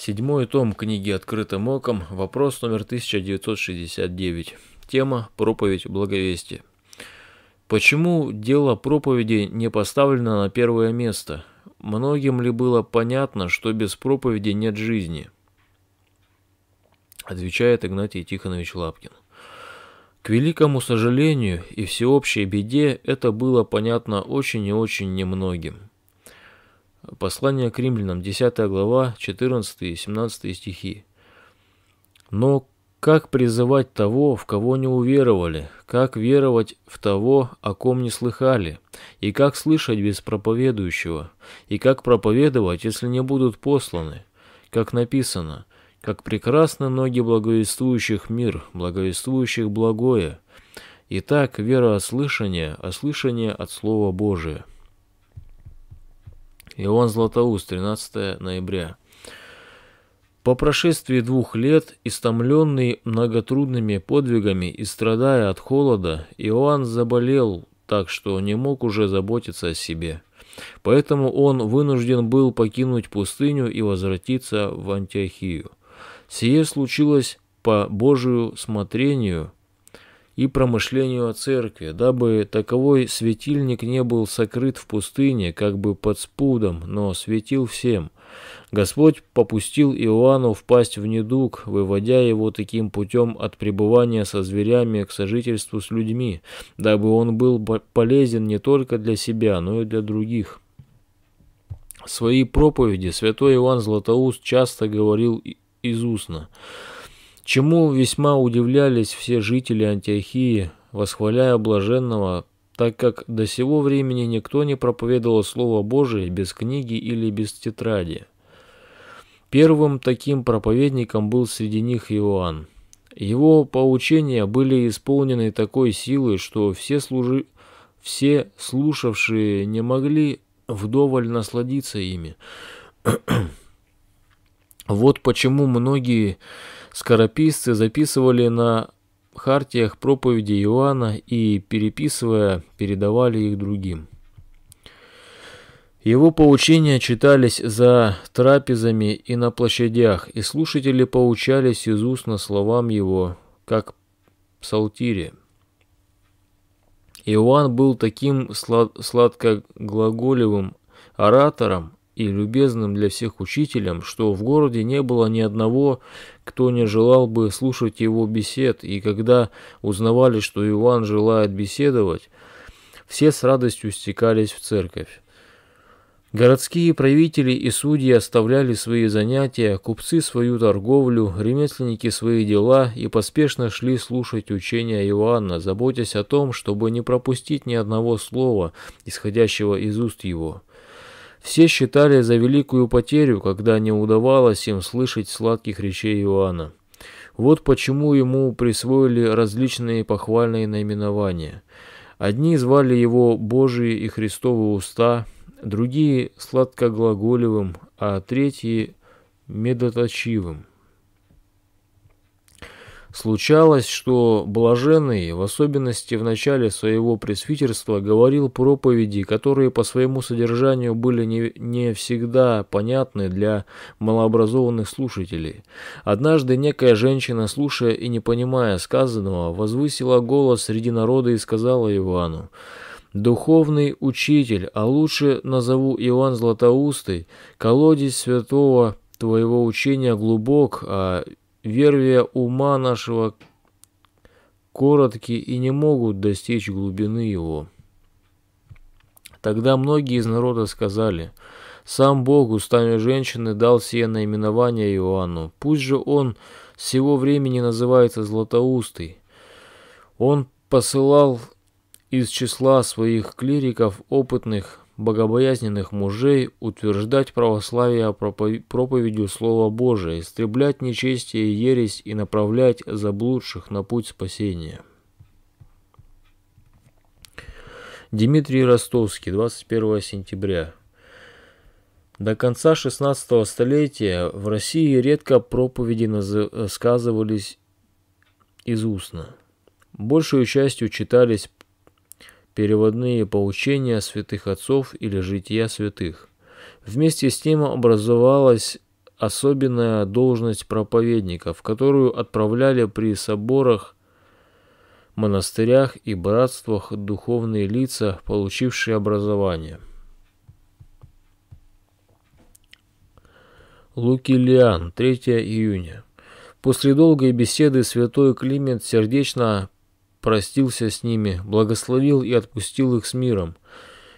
Седьмой том книги «Открытым оком», вопрос номер 1969. Тема «Проповедь благовестия». Почему дело проповеди не поставлено на первое место? Многим ли было понятно, что без проповеди нет жизни? Отвечает Игнатий Тихонович Лапкин. К великому сожалению и всеобщей беде это было понятно очень и очень немногим. Послание к римлянам, 10 глава, 14 и 17 стихи. Но как призывать того, в кого не уверовали? Как веровать в того, о ком не слыхали? И как слышать без проповедующего? И как проповедовать, если не будут посланы? Как написано, как прекрасны ноги благовествующих мир, благовествующих благое. Итак, вера от слышания, а слышание от Слова Божия. Иоанн Златоуст, 13 ноября. По прошествии двух лет, истомленный многотрудными подвигами и страдая от холода, Иоанн заболел так, что не мог уже заботиться о себе. Поэтому он вынужден был покинуть пустыню и возвратиться в Антиохию. Сие случилось по Божию смотрению – и промышлению о церкви, дабы таковой светильник не был сокрыт в пустыне, как бы под спудом, но светил всем. Господь попустил Иоанну впасть в недуг, выводя его таким путем от пребывания со зверями к сожительству с людьми, дабы он был полезен не только для себя, но и для других. В своей проповеди святой Иоанн Златоуст часто говорил из устно чему весьма удивлялись все жители Антиохии, восхваляя блаженного, так как до сего времени никто не проповедовал Слово Божие без книги или без тетради. Первым таким проповедником был среди них Иоанн. Его поучения были исполнены такой силой, что все, служи... все слушавшие не могли вдоволь насладиться ими. вот почему многие Скорописцы записывали на хартиях проповеди Иоанна и, переписывая, передавали их другим. Его поучения читались за трапезами и на площадях, и слушатели поучались из уст на словам его, как псалтире. Иоанн был таким сладкоглаголевым оратором, и любезным для всех учителем, что в городе не было ни одного, кто не желал бы слушать его бесед, и когда узнавали, что Иван желает беседовать, все с радостью стекались в церковь. Городские правители и судьи оставляли свои занятия, купцы свою торговлю, ремесленники свои дела и поспешно шли слушать учения Иоанна, заботясь о том, чтобы не пропустить ни одного слова, исходящего из уст его все считали за великую потерю, когда не удавалось им слышать сладких речей Иоанна. Вот почему ему присвоили различные похвальные наименования. Одни звали его «Божии и Христовы уста», другие «Сладкоглаголевым», а третьи «Медоточивым». Случалось, что блаженный, в особенности в начале своего пресвитерства, говорил проповеди, которые по своему содержанию были не, не всегда понятны для малообразованных слушателей. Однажды некая женщина, слушая и не понимая сказанного, возвысила голос среди народа и сказала Ивану, «Духовный учитель, а лучше назову Иван Златоустый, колодец святого твоего учения глубок, а вервия ума нашего коротки и не могут достичь глубины его. Тогда многие из народа сказали, «Сам Бог устами женщины дал сие наименование Иоанну, пусть же он с сего времени называется Златоустый». Он посылал из числа своих клириков опытных богобоязненных мужей, утверждать православие проповедью Слова Божия, истреблять нечестие и ересь и направлять заблудших на путь спасения. Дмитрий Ростовский, 21 сентября. До конца 16 столетия в России редко проповеди э, сказывались из устно. Большую частью читались переводные поучения святых отцов или жития святых. Вместе с ним образовалась особенная должность проповедников, которую отправляли при соборах, монастырях и братствах духовные лица, получившие образование. Лукилиан, 3 июня. После долгой беседы святой Климент сердечно простился с ними, благословил и отпустил их с миром.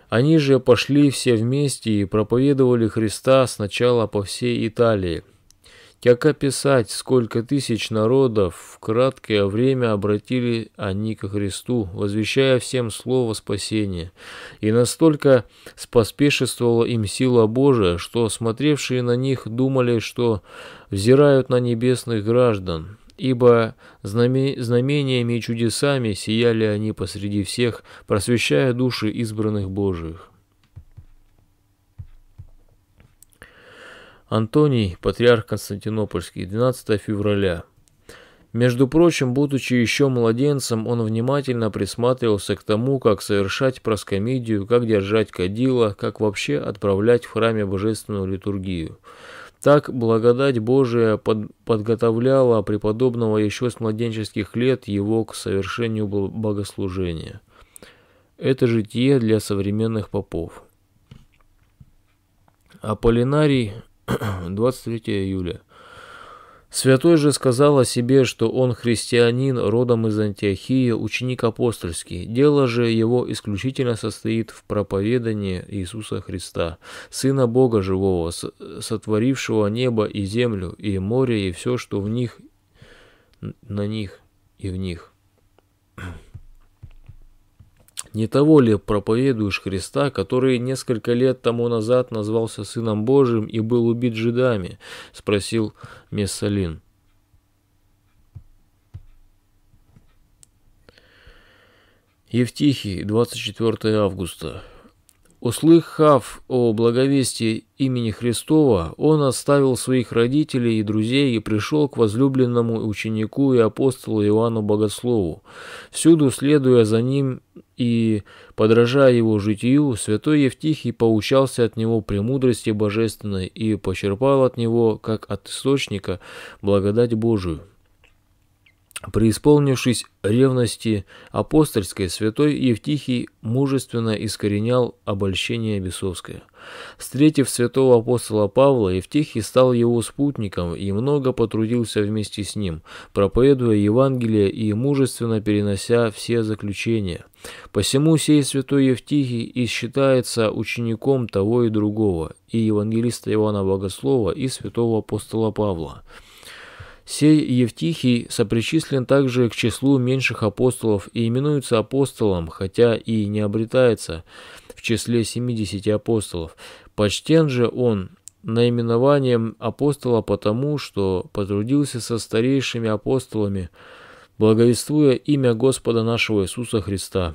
Они же пошли все вместе и проповедовали Христа сначала по всей Италии. Как описать, сколько тысяч народов в краткое время обратили они ко Христу, возвещая всем слово спасения. И настолько споспешествовала им сила Божия, что смотревшие на них думали, что взирают на небесных граждан ибо знамениями и чудесами сияли они посреди всех, просвещая души избранных Божиих. Антоний, патриарх Константинопольский, 12 февраля. Между прочим, будучи еще младенцем, он внимательно присматривался к тому, как совершать проскомидию, как держать кадила, как вообще отправлять в храме божественную литургию. Так благодать Божия под, подготовляла преподобного еще с младенческих лет его к совершению богослужения. Это житие для современных попов. Аполлинарий, 23 июля Святой же сказал о себе, что он христианин, родом из Антиохии, ученик апостольский. Дело же его исключительно состоит в проповедании Иисуса Христа, Сына Бога Живого, сотворившего небо и землю, и море, и все, что в них, на них и в них. Не того ли проповедуешь Христа, который несколько лет тому назад назвался Сыном Божиим и был убит жидами?» – спросил Мессалин. Евтихий, 24 августа. Услыхав о благовестии имени Христова, он оставил своих родителей и друзей и пришел к возлюбленному ученику и апостолу Иоанну Богослову, всюду следуя за ним и, подражая его житию, святой Евтихий поучался от него премудрости божественной и почерпал от него, как от источника, благодать Божию. Преисполнившись ревности апостольской, святой Евтихий мужественно искоренял обольщение бесовское. Встретив святого апостола Павла, Евтихий стал его спутником и много потрудился вместе с ним, проповедуя Евангелие и мужественно перенося все заключения. Посему сей святой Евтихий и считается учеником того и другого, и евангелиста Иоанна Богослова, и святого апостола Павла. Сей Евтихий сопричислен также к числу меньших апостолов и именуется апостолом, хотя и не обретается в числе 70 апостолов. Почтен же он наименованием апостола потому, что потрудился со старейшими апостолами, благовествуя имя Господа нашего Иисуса Христа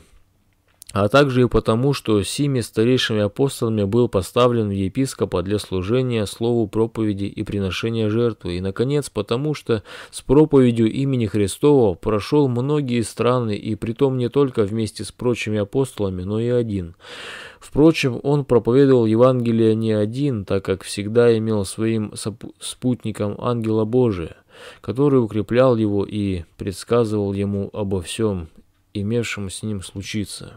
а также и потому, что сими старейшими апостолами был поставлен епископа для служения слову проповеди и приношения жертвы, и, наконец, потому что с проповедью имени Христова прошел многие страны, и притом не только вместе с прочими апостолами, но и один. Впрочем, он проповедовал Евангелие не один, так как всегда имел своим спутником ангела Божия, который укреплял его и предсказывал ему обо всем имевшем с ним случиться.